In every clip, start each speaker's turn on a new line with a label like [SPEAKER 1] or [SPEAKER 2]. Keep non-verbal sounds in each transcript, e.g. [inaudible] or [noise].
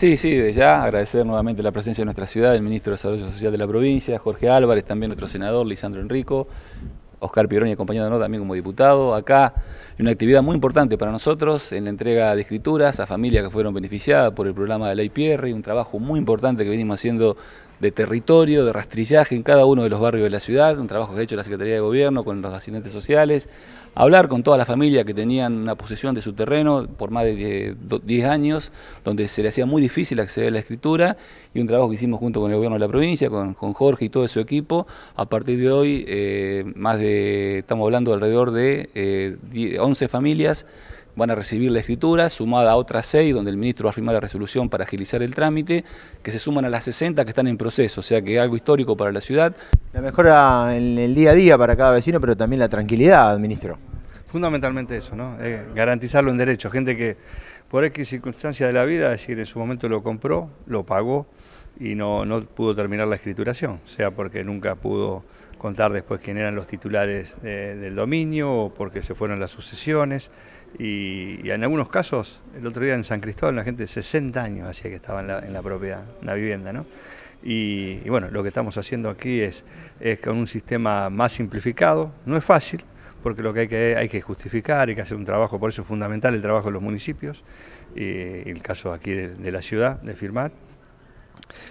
[SPEAKER 1] Sí, sí, de ya agradecer nuevamente la presencia de nuestra ciudad, el ministro de Desarrollo Social de la provincia, Jorge Álvarez, también nuestro senador Lisandro Enrico, Oscar Pironi acompañándonos también como diputado, acá una actividad muy importante para nosotros, en la entrega de escrituras a familias que fueron beneficiadas por el programa de la IPR, un trabajo muy importante que venimos haciendo de territorio, de rastrillaje en cada uno de los barrios de la ciudad, un trabajo que ha hecho la Secretaría de Gobierno con los asistentes sociales, hablar con toda la familia que tenían una posesión de su terreno por más de 10 años, donde se le hacía muy difícil acceder a la escritura, y un trabajo que hicimos junto con el gobierno de la provincia, con, Jorge y todo su equipo. A partir de hoy, eh, más de, estamos hablando alrededor de 11 eh, familias van a recibir la escritura, sumada a otras seis, donde el ministro va a firmar la resolución para agilizar el trámite, que se suman a las 60 que están en proceso, o sea que algo histórico para la ciudad. La mejora en el día a día para
[SPEAKER 2] cada vecino, pero también la
[SPEAKER 1] tranquilidad, ministro. Fundamentalmente
[SPEAKER 2] eso, ¿no? Eh, garantizarlo en derecho. Gente que por X circunstancia de la vida, es decir, en su momento lo compró, lo pagó, y no, pudo terminar la escrituración, sea porque nunca pudo contar después quién eran los titulares del dominio o porque se fueron las sucesiones. Y, en algunos casos, el otro día en San Cristóbal, la gente de 60 años hacía que estaba en la, en la vivienda. ¿no? Y, bueno, lo que estamos haciendo aquí es, es con un sistema más simplificado, no es fácil, porque lo que hay que, hay que justificar, hay que hacer un trabajo, por eso es fundamental el trabajo de los municipios, eh, el caso aquí de la ciudad, de Firmat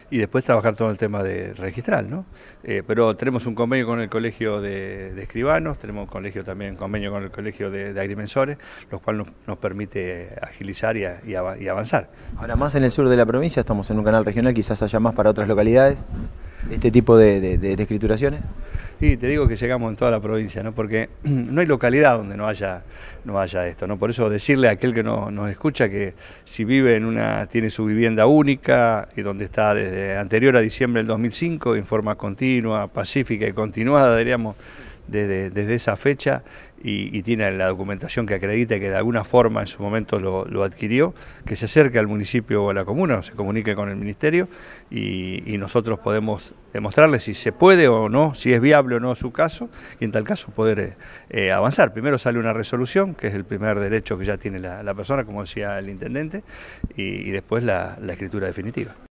[SPEAKER 2] y después trabajar todo el tema de registral, ¿no? Eh, pero tenemos un convenio con el colegio de, escribanos, tenemos un colegio también, convenio con el colegio de, agrimensores, lo cual nos, permite agilizar y avanzar. Ahora más en el sur de la provincia, estamos en un canal regional, quizás haya más para otras localidades este tipo de, escrituraciones? Sí, te digo que llegamos en toda la provincia, ¿no? porque [clears throat] no hay localidad donde no haya, no haya esto. ¿no? Por eso decirle a aquel que nos escucha que si vive en una, tiene su vivienda única y donde está desde anterior a diciembre del 2005, en forma continua, pacífica y continuada, diríamos, desde, esa fecha y, tiene la documentación que acredite que de alguna forma en su momento lo, adquirió, que se acerque al municipio o a la comuna, se comunique con el ministerio y, nosotros podemos demostrarle si se puede o no, si es viable o no su caso y en tal caso poder eh, eh, avanzar. Primero sale una resolución, que es el primer derecho que ya tiene la, persona, como decía el intendente, y, después la escritura definitiva.